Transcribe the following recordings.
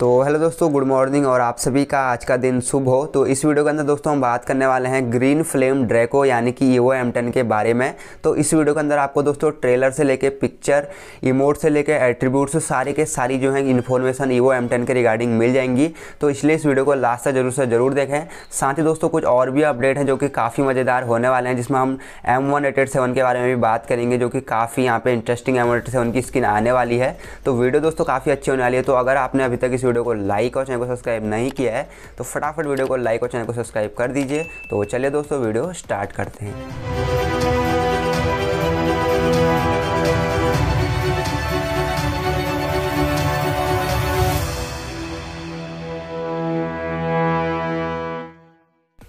तो हेलो दोस्तों good morning और आप सभी का आज का दिन शुभ हो तो इस वीडियो के अंदर दोस्तों हम बात करने वाले हैं ग्रीन फ्लेम ड्रैको यानी कि ईवो एम टेन के बारे में तो इस वीडियो के अंदर आपको दोस्तों ट्रेलर से लेके पिक्चर इमोट से लेके एट्रीब्यूट्स सारे के सारी जो है इन्फॉर्मेशन ईवो एम टेन के रिगार्डिंग मिल जाएंगी तो इसलिए इस वीडियो को लास्ट से जरूर से ज़रूर देखें साथ ही दोस्तों कुछ और भी अपडेट हैं जो कि काफ़ी मज़ेदार होने वाले हैं जिसमें हम एम वन एट सेवन के बारे में भी बात करेंगे जो कि काफ़ी यहाँ पर interesting M one eighty seven की स्किन आने वाली है तो वीडियो दोस्तों काफ़ी अच्छी होने वाली है तो अगर आपने अभी तक इस वीडियो को लाइक और चैनल को सब्सक्राइब नहीं किया है तो फटाफट वीडियो को लाइक और चैनल को सब्सक्राइब कर दीजिए तो चलिए दोस्तों वीडियो स्टार्ट करते हैं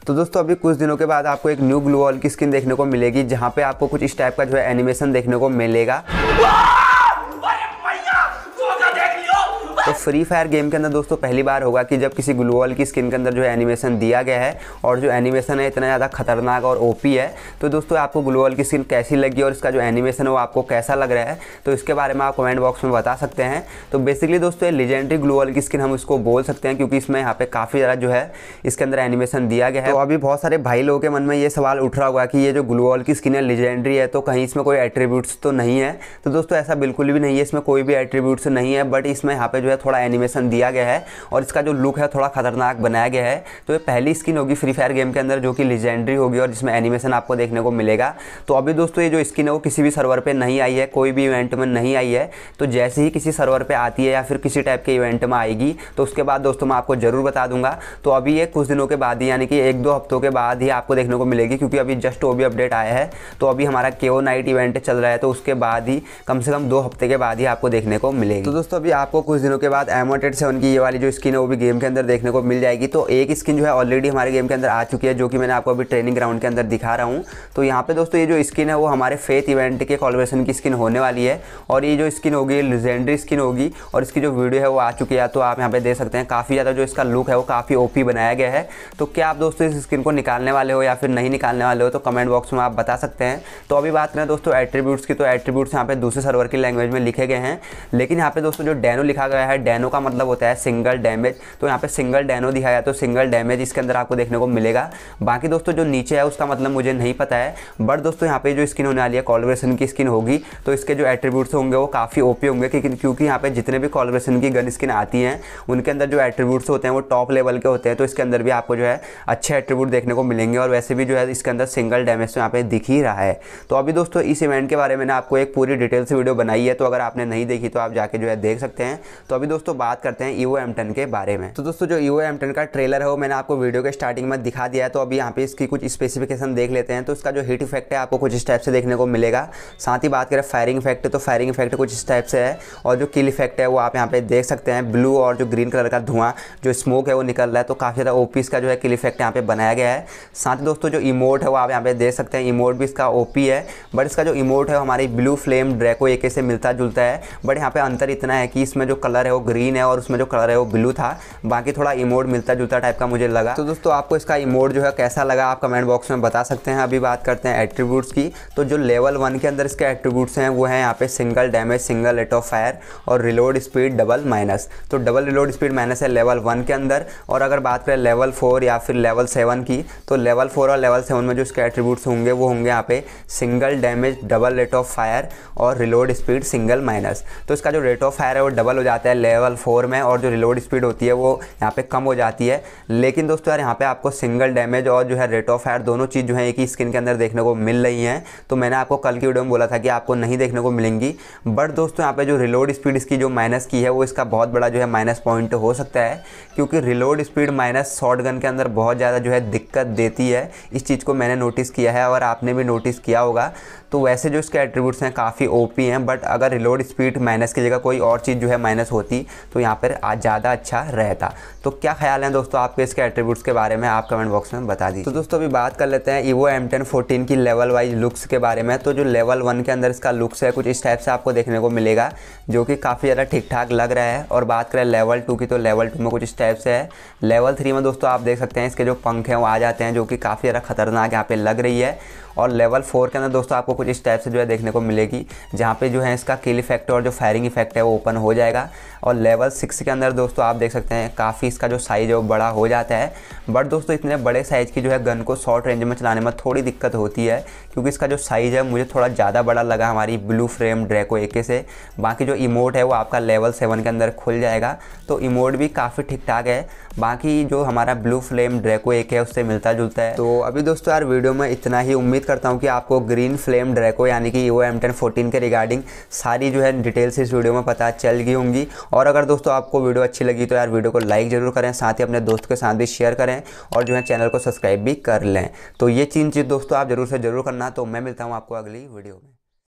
तो दोस्तों अभी कुछ दिनों के बाद आपको एक न्यू ग्लू वॉल की स्किन देखने को मिलेगी जहां पे आपको कुछ इस टाइप का जो है एनिमेशन देखने को मिलेगा वाँ! फ्री फायर गेम के अंदर दोस्तों पहली बार होगा कि जब किसी ग्लूवॉल की स्किन के अंदर जो एनिमेशन दिया गया है और जो एनिमेशन है इतना ज़्यादा खतरनाक और ओपी है तो दोस्तों आपको ग्लूवॉल की स्किन कैसी लगी और इसका जो एनिमेशन है वो आपको कैसा लग रहा है तो इसके बारे में आप कमेंट बॉक्स में बता सकते हैं तो बेसिकली दोस्तों ये लेजेंडरी ग्लूवॉल की स्किन हम इसको बोल सकते हैं क्योंकि इसमें यहाँ पे काफ़ी ज़्यादा जो है इसके अंदर एनिमेशन दिया गया है तो अभी बहुत सारे भाई लोगों के मन में ये सवाल उठ रहा होगा कि ये जो ग्लूवॉल की स्किन है लेजेंडरी है तो कहीं इसमें कोई एट्रीब्यूट्स तो नहीं है तो दोस्तों ऐसा बिल्कुल भी नहीं है इसमें कोई भी एट्रीब्यूट्स नहीं है बट इसमें यहाँ पे जो है थोड़ा थोड़ा एनिमेशन दिया गया है और इसका जो लुक है थोड़ा खतरनाक बनाया गया है तो ये पहली स्किन होगी फ्री फायर गेम के अंदर जो कि लेजेंडरी होगी और जिसमें एनिमेशन आपको देखने को मिलेगा तो अभी दोस्तों ये जो स्किन है वो किसी भी सर्वर पर नहीं आई है कोई भी इवेंट में नहीं आई है तो जैसे ही किसी सर्वर पर आती है या फिर किसी टाइप के इवेंट में आएगी तो उसके बाद दोस्तों मैं आपको ज़रूर बता दूंगा तो अभी ये कुछ दिनों के बाद ही यानी कि एक दो हफ्तों के बाद ही आपको देखने को मिलेगी क्योंकि अभी जस्ट वो भी अपडेट आया है तो अभी हमारा केओ नाइट इवेंट चल रहा है तो उसके बाद ही कम से कम दो हफ्ते के बाद ही आपको देखने को मिलेगी तो दोस्तों अभी आपको कुछ दिनों के बाद साथ एमोटेड सेवन की ये वाली जो स्किन है वो भी गेम के अंदर देखने को मिल जाएगी तो एक स्किन जो है ऑलरेडी हमारे गेम के अंदर आ चुकी है जो कि मैंने आपको अभी ट्रेनिंग ग्राउंड के अंदर दिखा रहा हूँ तो यहाँ पे दोस्तों ये जो स्किन है वो हमारे फेथ इवेंट के कॉलब्रेशन की स्किन होने वाली है और ये जो स्किन होगी लेजेंडरी स्किन होगी और इसकी जो वीडियो है वो आ चुकी है तो आप यहाँ पे देख सकते हैं काफ़ी ज़्यादा जो इसका लुक है वो काफ़ी ओपी बनाया गया है तो क्या आप दोस्तों इस स्किन को निकालने वाले हो या फिर नहीं निकालने वाले हो तो कमेंट बॉक्स में आप बता सकते हैं तो अभी बात करें दोस्तों एट्रीब्यूट्स की तो एट्रीब्यूट्स यहाँ पे दूसरे सर्वर की लैंग्वेज में लिखे गए हैं लेकिन यहाँ पे दोस्तों जो डैनो लिखा गया है डैनो का मतलब होता है सिंगल डैमेज तो यहाँ पे सिंगल डैनो दिखाया तो सिंगल डैमेज इसके अंदर आपको देखने को मिलेगा बाकी दोस्तों जो नीचे है उसका मतलब मुझे नहीं पता है बट दोस्तों यहाँ पे जो स्किन होने वाली है कॉलोरेशन की स्किन होगी तो इसके जो एट्रीब्यूट्स होंगे वो काफ़ी ओपी होंगे क्योंकि यहाँ पे जितने भी कॉलोरेशन की गन स्किन आती हैं उनके अंदर जो एट्रीब्यूट्स होते हैं वो टॉप लेवल के होते हैं तो इसके अंदर भी आपको जो है अच्छे एट्रीब्यूट देखने को मिलेंगे और वैसे भी जो है इसके अंदर सिंगल डैमेज तो यहाँ पे दिख ही रहा है तो अभी दोस्तों इस इवेंट के बारे में आपको एक पूरी डिटेल से वीडियो बनाई है तो अगर आपने नहीं देखी तो आप जाके जो है देख सकते हैं तो अभी दोस्तों बात करते हैं ईओ e एम के बारे में तो दोस्तों जो ईओ e एम का ट्रेलर है वो मैंने आपको वीडियो के स्टार्टिंग में दिखा दिया है तो अभी यहाँ पे इसकी कुछ स्पेसिफिकेशन देख लेते हैं तो इसका जो हीट इफेक्ट है आपको कुछ इस टाइप से देखने को मिलेगा साथ ही बात करें फायरिंग इफेक्ट तो फायरिंग इफेक्ट कुछ इस टाइप से है और जो किल इफेक्ट है वो आप यहाँ पे देख सकते हैं ब्लू और जो ग्रीन कलर का धुआं जो स्मोक है वो निकल रहा है तो काफ़ी ज़्यादा ओपी इसका जो है किल इफेक्ट यहाँ पे बनाया गया है साथ ही दोस्तों जो इमोट है वो आप यहाँ पे देख सकते हैं इमोट भी इसका ओपी है बट इसका जो इमोट है हमारी ब्लू फ्लेम ड्रैको एके से मिलता जुलता है बट यहाँ पे अंतर इतना है कि इसमें जो कलर है वो ग्रीन है और उसमें जो कलर है वो ब्लू था बाकी थोड़ा इमोड मिलता जुलता टाइप का मुझे लगा तो दोस्तों आपको इसका इमोड जो है कैसा लगा आप कमेंट बॉक्स में बता सकते हैं अभी बात करते हैं एट्रीब्यूट्स की तो जो लेवल वन के अंदर इसके एट्रीब्यूट्स हैं वो हैं यहाँ पे single damage single rate of fire और रिलोड स्पीड डबल माइनस तो डबल रिलोड स्पीड माइनस है लेवल वन के अंदर और अगर बात करें लेवल फोर या फिर लेवल सेवन की तो लेवल फोर और लेवल सेवन में जो इसके एट्रीब्यूट्स होंगे वो होंगे यहाँ पे single damage double rate of fire और रिलोड स्पीड सिंगल माइनस तो इसका जो रेट ऑफ फायर है वो डबल हो जाता है लेवल फोर में और जो रिलोड स्पीड होती है वो यहाँ पे कम हो जाती है लेकिन दोस्तों यार यहाँ पे आपको सिंगल डैमेज और जो है रेट ऑफ फायर दोनों चीज़ जो है एक ही स्किन के अंदर देखने को मिल रही हैं तो मैंने आपको कल की वीडियो में बोला था कि आपको नहीं देखने को मिलेंगी बट दोस्तों यहाँ पर जो रिलोड स्पीड इसकी जो माइनस की है वो इसका बहुत बड़ा जो है माइनस पॉइंट हो सकता है क्योंकि reload speed minus shotgun के अंदर बहुत ज़्यादा जो है दिक्कत देती है इस चीज़ को मैंने नोटिस किया है और आपने भी नोटिस किया होगा तो वैसे जो इसके एट्रीब्यूट्स हैं काफ़ी ओपी हैं बट अगर रिलोड स्पीड माइनस की जगह कोई और चीज़ जो है माइनस होती तो यहाँ पर आज ज़्यादा अच्छा रहता तो क्या ख्याल है दोस्तों आपके इसके एट्रीब्यूट्स के बारे में आप कमेंट बॉक्स में बता दीजिए तो दोस्तों अभी बात कर लेते हैं ईवो एम टेन की लेवल वाइज लुक्स के बारे में तो जो लेवल वन के अंदर इसका लुक्स है कुछ इस टाइप से आपको देखने को मिलेगा जो कि काफ़ी ज़्यादा ठीक ठाक लग रहा है और बात करें लेवल टू की तो लेवल टू में कुछ इस टाइप से है लेवल थ्री में दोस्तों आप देख सकते हैं इसके जो पंख हैं वो आ जाते हैं जो कि काफ़ी ज़्यादा खतरनाक यहाँ पे लग रही है और लेवल फोर के अंदर दोस्तों आपको कुछ इस टाइप से जो है देखने को मिलेगी जहाँ पे जो है इसका किल इफेक्ट और जो फायरिंग इफेक्ट है वो ओपन हो जाएगा और लेवल सिक्स के अंदर दोस्तों आप देख सकते हैं काफ़ी इसका जो साइज़ है वो बड़ा हो जाता है बट दोस्तों इतने बड़े साइज़ की जो है गन को शॉर्ट रेंज में चलाने में थोड़ी दिक्कत होती है क्योंकि इसका जो साइज़ है मुझे थोड़ा ज़्यादा बड़ा लगा हमारी ब्लू फ्रेम ड्रैको एके से बाकी जो इमोट है वो आपका लेवल सेवन के अंदर खुल जाएगा तो इमोट भी काफ़ी ठीक ठाक है बाकी जो हमारा ब्लू फ्लेम ड्रैको एक है उससे मिलता जुलता है तो अभी दोस्तों यार वीडियो में इतना ही उम्मीद करता हूँ कि आपको ग्रीन फ्लेम ड्रैको यानी कि ओ एम टेन फोर्टीन के रिगार्डिंग सारी जो है डिटेल्स इस वीडियो में पता चल गई होंगी और और अगर दोस्तों आपको वीडियो अच्छी लगी तो यार वीडियो को लाइक ज़रूर करें साथ ही अपने दोस्तों के साथ भी शेयर करें और जो है चैनल को सब्सक्राइब भी कर लें तो ये तीन चीज़ दोस्तों आप ज़रूर से ज़रूर करना तो मैं मिलता हूँ आपको अगली वीडियो में